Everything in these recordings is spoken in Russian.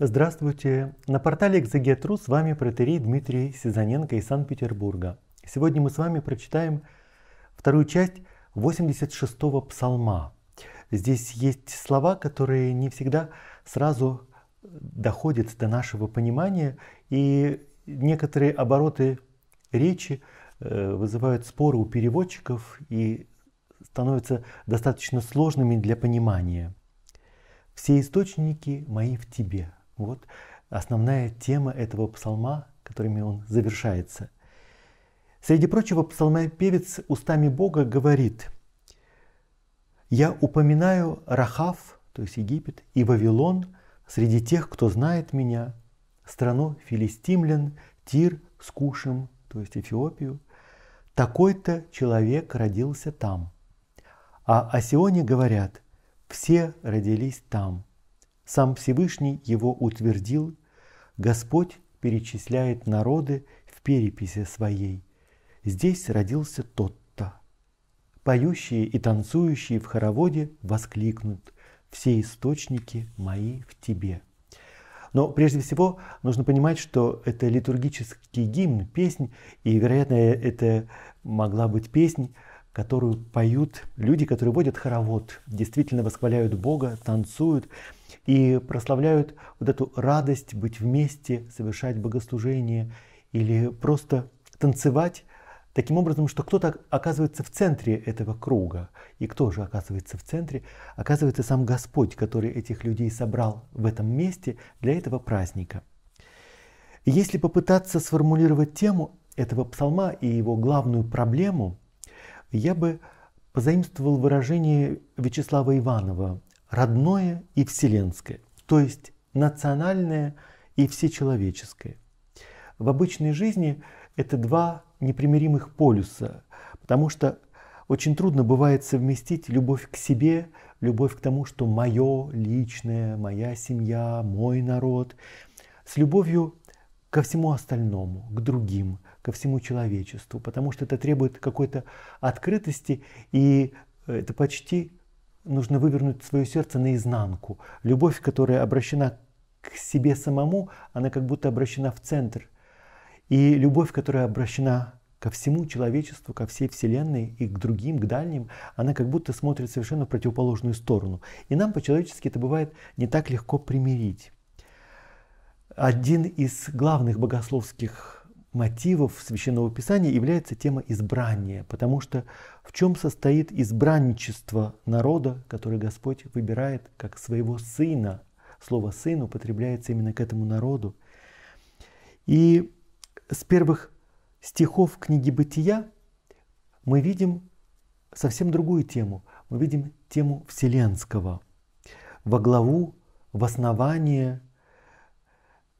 Здравствуйте! На портале Экзегетру с вами протерей Дмитрий Сизаненко из Санкт-Петербурга. Сегодня мы с вами прочитаем вторую часть 86-го псалма. Здесь есть слова, которые не всегда сразу доходят до нашего понимания, и некоторые обороты речи э, вызывают споры у переводчиков и становятся достаточно сложными для понимания. «Все источники мои в тебе, вот основная тема этого псалма, которыми он завершается. Среди прочего, псалмопевец устами Бога говорит, «Я упоминаю Рахав, то есть Египет, и Вавилон среди тех, кто знает меня, страну филистимлян, Тир с Кушем, то есть Эфиопию. Такой-то человек родился там. А о Сионе говорят, все родились там – сам Всевышний его утвердил. Господь перечисляет народы в переписи своей. Здесь родился тот-то. Поющие и танцующие в хороводе воскликнут «Все источники мои в тебе». Но прежде всего нужно понимать, что это литургический гимн, песнь, и, вероятно, это могла быть песнь, которую поют люди, которые водят хоровод, действительно восхваляют Бога, танцуют и прославляют вот эту радость быть вместе, совершать богослужение или просто танцевать таким образом, что кто-то оказывается в центре этого круга. И кто же оказывается в центре? Оказывается сам Господь, который этих людей собрал в этом месте для этого праздника. Если попытаться сформулировать тему этого псалма и его главную проблему – я бы позаимствовал выражение Вячеслава Иванова «родное и вселенское», то есть национальное и всечеловеческое. В обычной жизни это два непримиримых полюса, потому что очень трудно бывает совместить любовь к себе, любовь к тому, что мое личное, моя семья, мой народ, с любовью ко всему остальному, к другим, ко всему человечеству, потому что это требует какой-то открытости, и э, это почти нужно вывернуть свое сердце наизнанку. Любовь, которая обращена к себе самому, она как будто обращена в центр. И любовь, которая обращена ко всему человечеству, ко всей Вселенной и к другим, к дальним, она как будто смотрит совершенно в противоположную сторону. И нам по-человечески это бывает не так легко примирить. Один из главных богословских мотивов Священного Писания является тема избрания, потому что в чем состоит избранничество народа, который Господь выбирает как своего сына? Слово «сын» употребляется именно к этому народу. И с первых стихов книги «Бытия» мы видим совсем другую тему. Мы видим тему Вселенского. Во главу, в основание –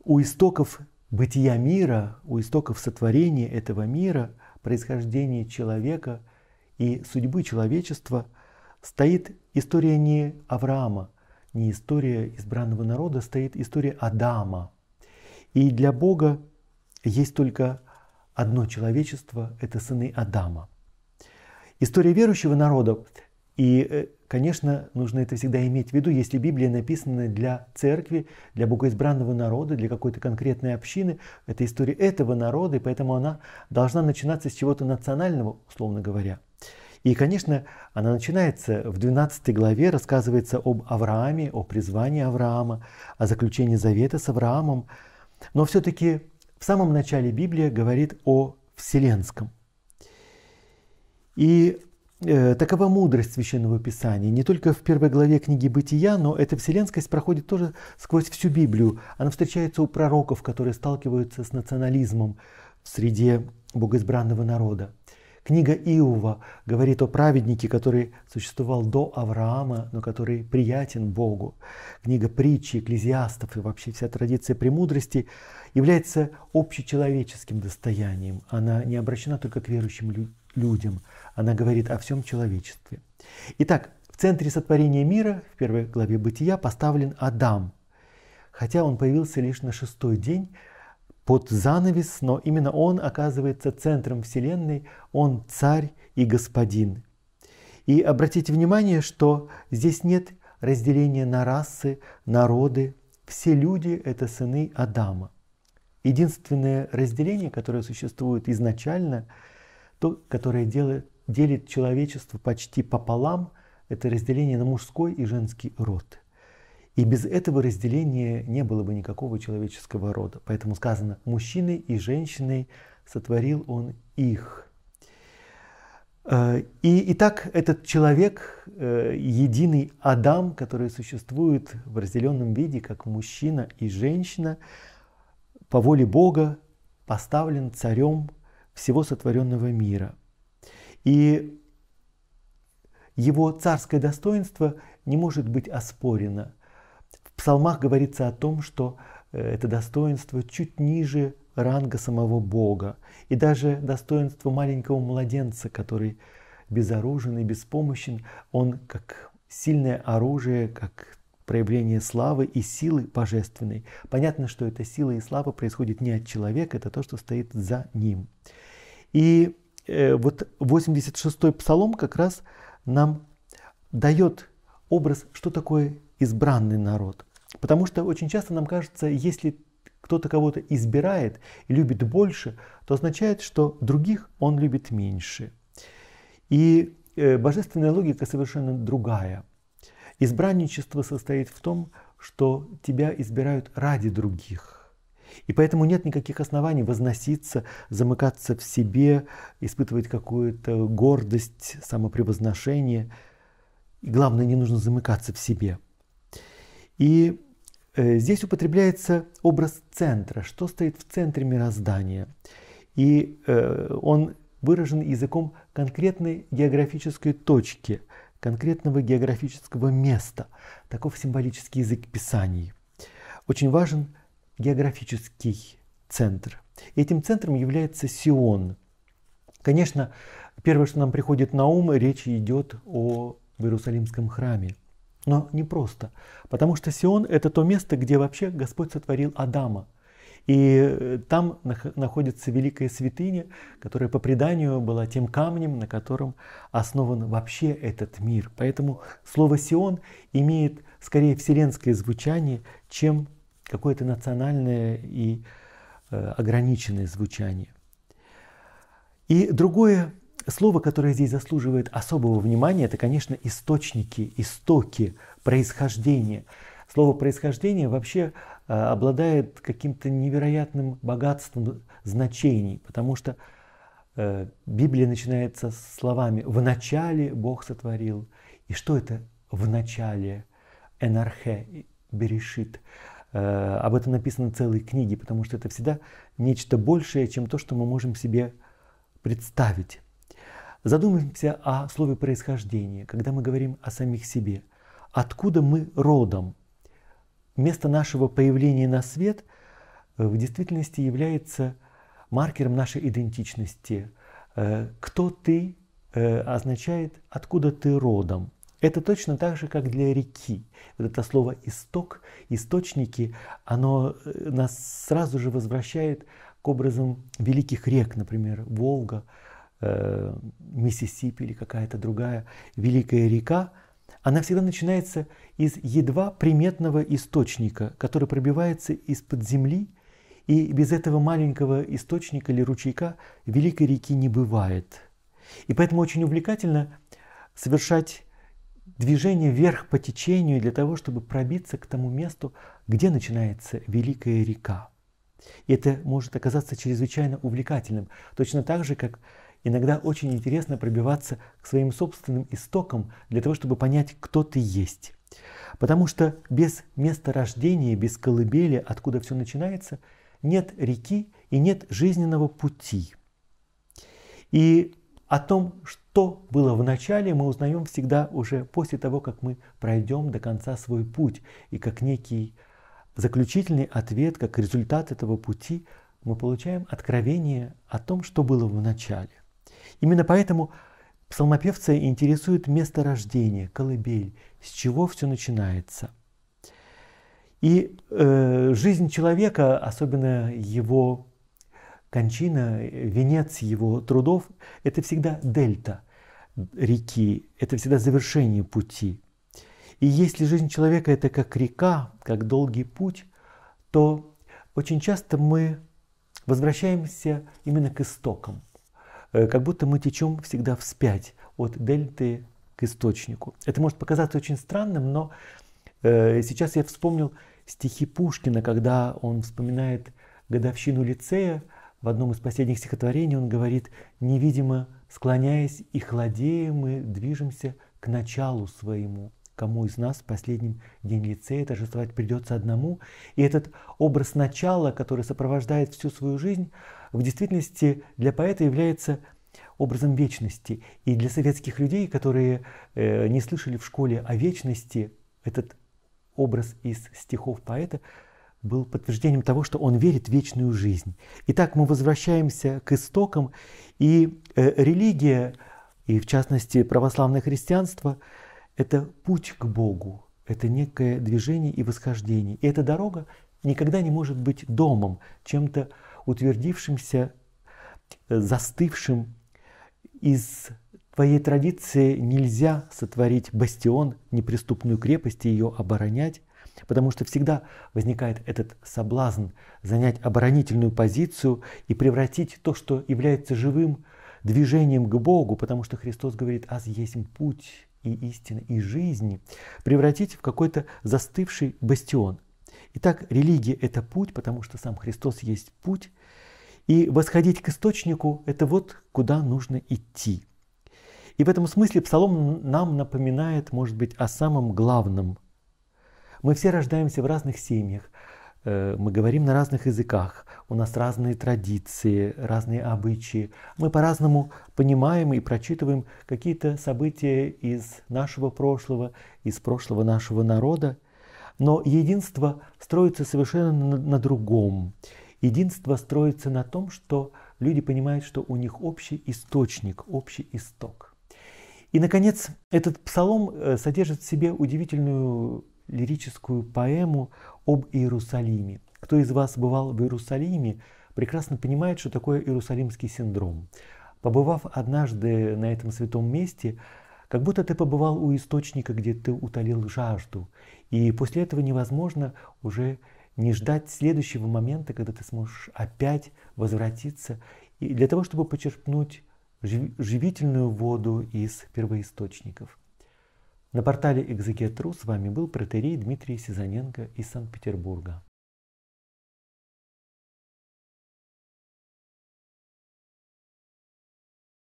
у истоков бытия мира, у истоков сотворения этого мира, происхождения человека и судьбы человечества стоит история не Авраама, не история избранного народа, стоит история Адама. И для Бога есть только одно человечество – это сыны Адама. История верующего народа и э, Конечно, нужно это всегда иметь в виду, если Библия написана для церкви, для богоизбранного народа, для какой-то конкретной общины. Это история этого народа, и поэтому она должна начинаться с чего-то национального, условно говоря. И, конечно, она начинается в 12 главе, рассказывается об Аврааме, о призвании Авраама, о заключении завета с Авраамом. Но все-таки в самом начале Библия говорит о Вселенском. И Э, такова мудрость Священного Писания. Не только в первой главе книги «Бытия», но эта вселенскость проходит тоже сквозь всю Библию. Она встречается у пророков, которые сталкиваются с национализмом в среде богоизбранного народа. Книга Иова говорит о праведнике, который существовал до Авраама, но который приятен Богу. Книга притчи, экклезиастов и вообще вся традиция премудрости является общечеловеческим достоянием. Она не обращена только к верующим людям людям. Она говорит о всем человечестве. Итак, в центре сотворения мира, в первой главе бытия, поставлен Адам. Хотя он появился лишь на шестой день под занавес, но именно он оказывается центром Вселенной, он царь и господин. И обратите внимание, что здесь нет разделения на расы, народы. Все люди – это сыны Адама. Единственное разделение, которое существует изначально – то, которое делает, делит человечество почти пополам, это разделение на мужской и женский род. И без этого разделения не было бы никакого человеческого рода. Поэтому сказано, мужчиной и женщиной сотворил он их. Э, и, и так этот человек, э, единый Адам, который существует в разделенном виде, как мужчина и женщина, по воле Бога поставлен царем всего сотворенного мира. И его царское достоинство не может быть оспорено. В псалмах говорится о том, что э, это достоинство чуть ниже ранга самого Бога и даже достоинство маленького младенца, который безоружен и беспомощен, он как сильное оружие, как проявление славы и силы божественной. Понятно, что эта сила и слава происходит не от человека, это то, что стоит за ним. И э, вот 86-й псалом как раз нам дает образ, что такое избранный народ. Потому что очень часто нам кажется, если кто-то кого-то избирает и любит больше, то означает, что других он любит меньше. И э, божественная логика совершенно другая – Избранничество состоит в том, что тебя избирают ради других. И поэтому нет никаких оснований возноситься, замыкаться в себе, испытывать какую-то гордость, самопревозношение. И главное, не нужно замыкаться в себе. И э, здесь употребляется образ центра, что стоит в центре мироздания. И э, он выражен языком конкретной географической точки – конкретного географического места. Таков символический язык писаний. Очень важен географический центр. И этим центром является Сион. Конечно, первое, что нам приходит на ум, речь идет о Иерусалимском храме. Но не просто, потому что Сион – это то место, где вообще Господь сотворил Адама – и э, там находится великая святыня, которая по преданию была тем камнем, на котором основан вообще этот мир. Поэтому слово «сион» имеет скорее вселенское звучание, чем какое-то национальное и э, ограниченное звучание. И другое слово, которое здесь заслуживает особого внимания, это, конечно, источники, истоки, происхождение – Слово происхождение вообще э, обладает каким-то невероятным богатством значений, потому что э, Библия начинается с словами «в начале Бог сотворил». И что это «в начале»? «Энархе» берешит. Э, об этом написано целые книги, потому что это всегда нечто большее, чем то, что мы можем себе представить. Задумаемся о слове происхождения, когда мы говорим о самих себе. Откуда мы родом? Место нашего появления на свет э, в действительности является маркером нашей идентичности. Э, Кто ты э, означает, откуда ты родом. Это точно так же, как для реки. Вот это слово «исток», «источники», оно нас сразу же возвращает к образам великих рек, например, Волга, Миссисипи или какая-то другая великая река – она всегда начинается из едва приметного источника, который пробивается из-под земли, и без этого маленького источника или ручейка великой реки не бывает. И поэтому очень увлекательно совершать движение вверх по течению для того, чтобы пробиться к тому месту, где начинается великая река. И это может оказаться чрезвычайно увлекательным, точно так же, как Иногда очень интересно пробиваться к своим собственным истокам для того, чтобы понять, кто ты есть. Потому что без места рождения, без колыбели, откуда все начинается, нет реки и нет жизненного пути. И о том, что было в начале, мы узнаем всегда уже после того, как мы пройдем до конца свой путь. И как некий заключительный ответ, как результат этого пути, мы получаем откровение о том, что было в начале. Именно поэтому псалмопевца интересует место рождения, колыбель, с чего все начинается. И э, жизнь человека, особенно его кончина, венец его трудов, это всегда дельта реки, это всегда завершение пути. И если жизнь человека это как река, как долгий путь, то очень часто мы возвращаемся именно к истокам – Э, как будто мы течем всегда вспять от дельты к источнику. Это может показаться очень странным, но э, сейчас я вспомнил стихи Пушкина, когда он вспоминает годовщину лицея, в одном из последних стихотворений он говорит «Невидимо склоняясь и холодея мы движемся к началу своему» кому из нас в последнем день лицея торжествовать придется одному. И этот образ начала, который сопровождает всю свою жизнь, в действительности для поэта является образом вечности. И для советских людей, которые э, не слышали в школе о вечности, этот образ из стихов поэта был подтверждением того, что он верит в вечную жизнь. Итак, мы возвращаемся к истокам, и э, религия, и в частности православное христианство – это путь к Богу, это некое движение и восхождение. И эта дорога никогда не может быть домом, чем-то утвердившимся, э, застывшим. Из твоей традиции нельзя сотворить бастион, неприступную крепость и ее оборонять, потому что всегда возникает этот соблазн занять оборонительную позицию и превратить то, что является живым движением к Богу, потому что Христос говорит, аз есть путь, и истины, и жизни, превратить в какой-то застывший бастион. Итак, религия – это путь, потому что сам Христос есть путь. И восходить к источнику – это вот куда нужно идти. И в этом смысле Псалом нам напоминает, может быть, о самом главном. Мы все рождаемся в разных семьях, Э, мы говорим на разных языках, у нас разные традиции, разные обычаи. Мы по-разному понимаем и прочитываем какие-то события из нашего прошлого, из прошлого нашего народа. Но единство строится совершенно на, на другом. Единство строится на том, что люди понимают, что у них общий источник, общий исток. И, наконец, этот псалом э, содержит в себе удивительную лирическую поэму об Иерусалиме. Кто из вас бывал в Иерусалиме, прекрасно понимает, что такое Иерусалимский синдром. Побывав однажды на этом святом месте, как будто ты побывал у источника, где ты утолил жажду, и после этого невозможно уже не ждать следующего момента, когда ты сможешь опять возвратиться, и для того, чтобы почерпнуть живительную воду из первоисточников. На портале Экзекет.ру с вами был протерей Дмитрий Сизаненко из Санкт-Петербурга.